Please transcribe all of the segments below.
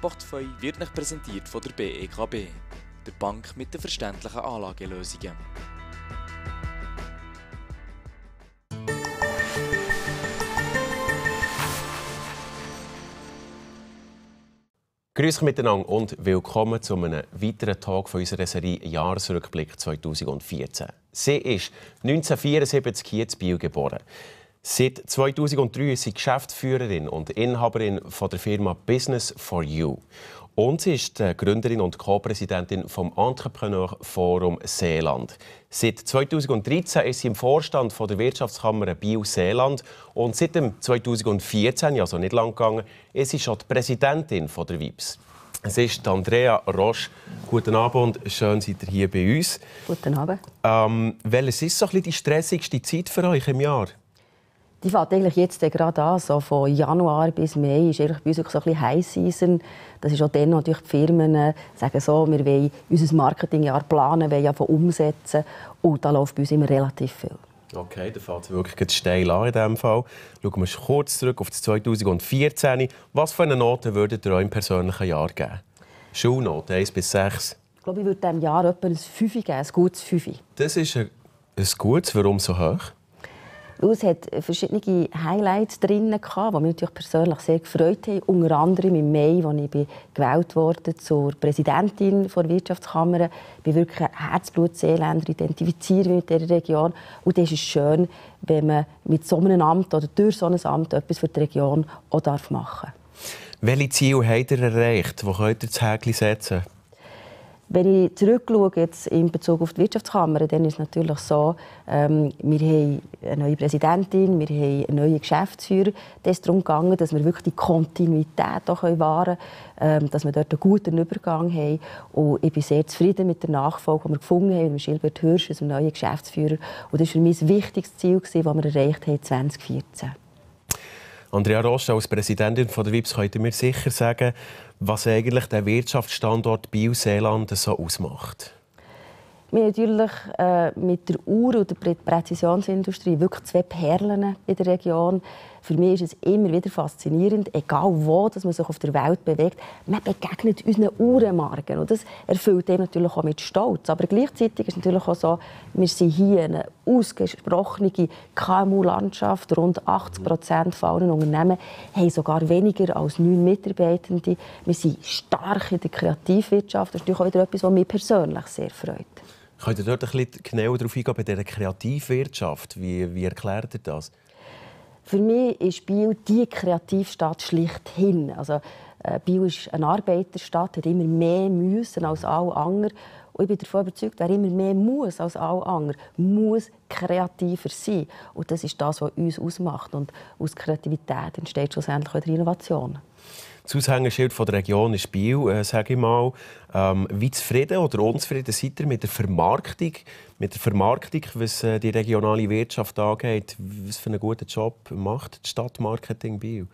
Portfolio wird nicht präsentiert von der BEKB, e der Bank mit den verständlichen Anlagelösungen. Grüß euch miteinander und willkommen zu einem weiteren Talk von unserer Serie Jahresrückblick 2014. Sie ist 1974 hier in Biel geboren. Seit 2003 ist sie Geschäftsführerin und Inhaberin von der Firma Business for You. Und sie ist die äh, Gründerin und Co-Präsidentin vom Entrepreneur Forum Seeland. Seit 2013 ist sie im Vorstand von der Wirtschaftskammer Bio Seeland und seit 2014, also nicht lang gegangen, ist sie schon die Präsidentin von der WIPS. Es ist Andrea Roche. Guten Abend, und schön seid ihr hier bei uns. Guten Abend. Ähm, welches ist so ein bisschen die stressigste Zeit für euch im Jahr? die fängt eigentlich jetzt gerade an, so von Januar bis Mai ist eigentlich bei uns so ein bisschen High Season. Das ist auch dann natürlich die Firmen äh, sagen so, wir wollen unser Marketingjahr planen, wollen ja von umsetzen und da läuft bei uns immer relativ viel. Okay, da fällt es wirklich steil an in diesem Fall. Schauen wir kurz zurück auf das 2014. Was für eine Note würdet ihr eurem persönlichen Jahr geben? Schulnote 1 bis 6? Ich glaube, ich würde diesem Jahr etwa ein 5 geben, ein gutes 5. Das ist ein, ein gutes, warum so hoch? Weil es hat verschiedene Highlights drin, die mich natürlich persönlich sehr gefreut haben. Unter anderem im Mai, als ich gewählt wurde zur Präsidentin der Wirtschaftskammer. Ich bin wirklich ein Herzblut-Seeländer, identifiziere mich mit dieser Region. Und das ist schön, wenn man mit so einem Amt oder durch so ein Amt etwas für die Region auch machen darf. Welche Ziele habt ihr erreicht? Wo könnt ihr das Häkchen setzen? Wenn ich zurückschaue jetzt in Bezug auf die Wirtschaftskammer, dann ist es natürlich so, ähm, wir haben eine neue Präsidentin, wir haben einen neuen Geschäftsführer. Es ist darum gegangen, dass wir wirklich die Kontinuität auch wahren können, ähm, dass wir dort einen guten Übergang haben. Und ich bin sehr zufrieden mit der Nachfolge, die wir gefunden haben, mit Gilbert Hirsch, unserem neuen Geschäftsführer. Und das war für mich das wichtigste Ziel, das wir erreicht haben 2014 Andrea Roche, als Präsidentin von der WIPS, könnte mir sicher sagen, was eigentlich der Wirtschaftsstandort Biel-Seeland so ausmacht. Wir haben natürlich äh, mit der Uhr- und der Präzisionsindustrie wirklich zwei Perlen in der Region. Für mich ist es immer wieder faszinierend, egal wo dass man sich auf der Welt bewegt, man begegnet unseren Uhrenmarken. Und das erfüllt eben natürlich auch mit Stolz. Aber gleichzeitig ist es natürlich auch so, wir sind hier eine ausgesprochene KMU-Landschaft. Rund 80 Prozent von allen Unternehmen haben sogar weniger als neun Mitarbeitende. Wir sind stark in der Kreativwirtschaft. Das ist natürlich auch wieder etwas, was mich persönlich sehr freut. Könnt ihr dort ein bisschen genauer darauf eingehen, bei dieser Kreativwirtschaft? Wie, wie erklärt ihr das? Für mich ist Biel die Kreativstadt schlichthin. Also, äh, Biel ist eine Arbeiterstadt, hat immer mehr müssen als alle anderen. Und ich bin davon überzeugt, wer immer mehr muss als alle anderen, muss kreativer sein. Und das ist das, was uns ausmacht. Und aus Kreativität entsteht schlussendlich wieder Innovation. Das Aushängeschild von der Region ist Biel, äh, sage ich mal. Ähm, wie zufrieden oder unzufrieden seid ihr mit der Vermarktung, mit der Vermarktung was äh, die regionale Wirtschaft angeht? Was für einen guten Job macht das Stadtmarketing Biel?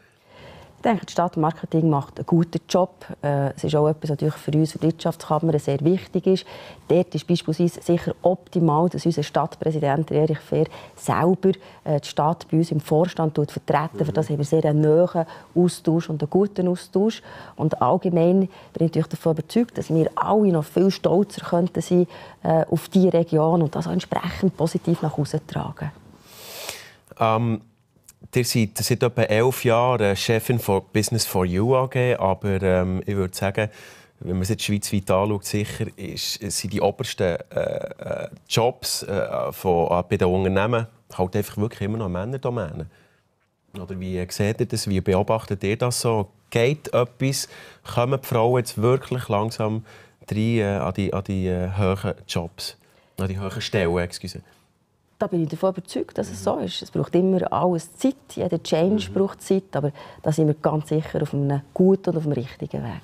Ich denke, das Stadtmarketing macht einen guten Job. Äh, es ist auch etwas natürlich für uns, für die Wirtschaftskammer, sehr wichtig ist. Dort ist beispielsweise sicher optimal, dass unser Stadtpräsident Erich Fehr selber äh, die Stadt bei uns im Vorstand vertreten. Mhm. Für das haben wir sehr einen nahen Austausch und einen guten Austausch. Und allgemein bin ich natürlich davon überzeugt, dass wir alle noch viel stolzer könnten sein äh, auf diese Region und das auch entsprechend positiv nach Hause tragen. Um ähm, Ihr seid seit etwa elf Jahren Chefin von Business for You AG, aber ähm, ich würde sagen, wenn man sich die Schweiz schweizweit anschaut, sicher ist, sind die obersten äh, äh Jobs äh, von, äh, bei den Unternehmen halt einfach wirklich immer noch Männerdomänen. Oder wie seht ihr das, wie beobachtet ihr das so? Geht etwas, kommen die Frauen jetzt wirklich langsam rein, äh, an die, an die äh, hohen Jobs, an die hohen Stellen, excuse da bin ich davon überzeugt, dass es mhm. so ist. Es braucht immer alles Zeit, jeder Change mhm. braucht Zeit, aber da sind wir ganz sicher auf einem guten und auf dem richtigen Weg.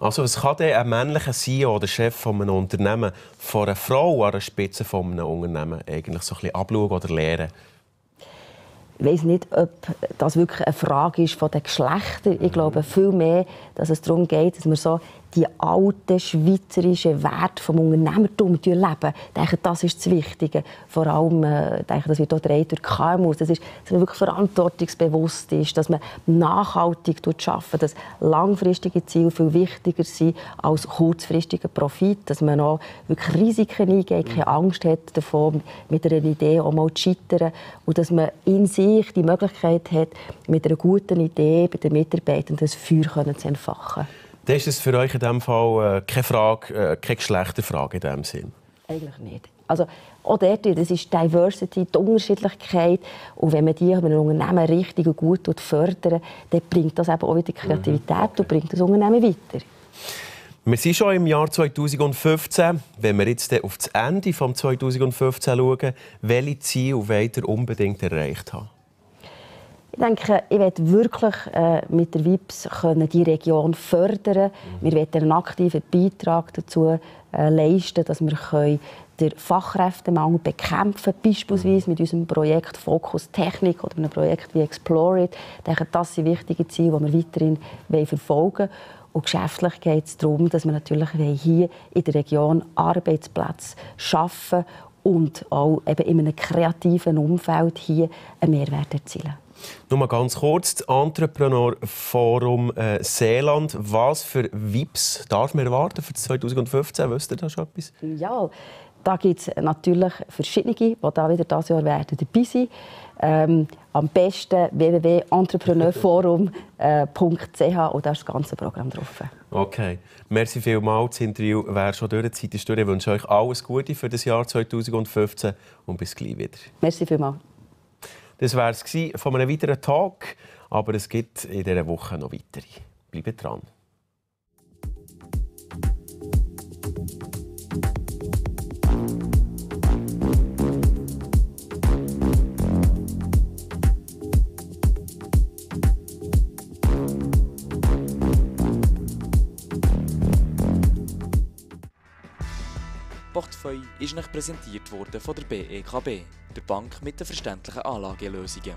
Also was kann denn ein männlicher CEO oder Chef von einem Unternehmen von einer Frau an der Spitze von einem Unternehmen eigentlich so ein bisschen abschauen oder lernen? Ich weiß nicht, ob das wirklich eine Frage ist von den Geschlechtern. Ich mhm. glaube viel mehr, dass es darum geht, dass wir so die alten schweizerischen Werte des Unternehmertums leben. Ich denke, das ist das Wichtige. Vor allem, äh, ich denke, das wird auch durch die KMUs. Das ist, dass man wirklich verantwortungsbewusst ist, dass man nachhaltig arbeitet, dass langfristige Ziele viel wichtiger sind als kurzfristiger Profit, dass man auch wirklich Risiken eingeht, keine Angst hat davor, mit einer Idee auch mal zu scheitern und dass man in sich die Möglichkeit hat, mit einer guten Idee bei den Mitarbeitern das Feuer zu entfachen. Dann ist es für euch in diesem Fall äh, keine Frage, äh, keine Geschlechterfrage in diesem Sinn? Eigentlich nicht. Also auch dort, das ist Diversity, die Unterschiedlichkeit. Und wenn man die in einem Unternehmen richtig und gut fördert, dann bringt das eben auch wieder Kreativität mhm. okay. und bringt das Unternehmen weiter. Wir sind schon im Jahr 2015. Wenn wir jetzt auf das Ende des 2015 schauen, welche Ziele weiter unbedingt erreicht haben? Ich denke, ich möchte wirklich äh, mit der WIPS können die Region fördern mhm. Wir wollen einen aktiven Beitrag dazu äh, leisten, dass wir können den Fachkräftemangel bekämpfen können, beispielsweise mhm. mit unserem Projekt Fokus Technik oder einem Projekt wie Explore It. Ich denke, das sind wichtige Ziele, die wir weiterhin verfolgen wollen. Und geschäftlich geht es darum, dass wir natürlich hier in der Region Arbeitsplätze schaffen und auch eben in einem kreativen Umfeld hier einen Mehrwert erzielen. Nur mal ganz kurz, das Entrepreneur Forum äh, Seeland. Was für VIPs darf man erwarten für 2015? Wisst ihr da schon etwas? Ja, da gibt es natürlich verschiedene, die da wieder dieses Jahr werden dabei sein ähm, am besten www.entrepreneurforum.ch äh, und da ist das ganze Programm drauf. Okay. Merci vielmals. Das Interview wäre schon durch. Die Zeit ist durch. Ich wünsche euch alles Gute für das Jahr 2015 und bis gleich wieder. Merci vielmals. Das war es von einem weiteren Tag. Aber es gibt in dieser Woche noch weitere. Bleibt dran. Portefeuille ist Ihnen präsentiert worden von der BEKB, e der Bank mit den verständlichen Anlagelösungen.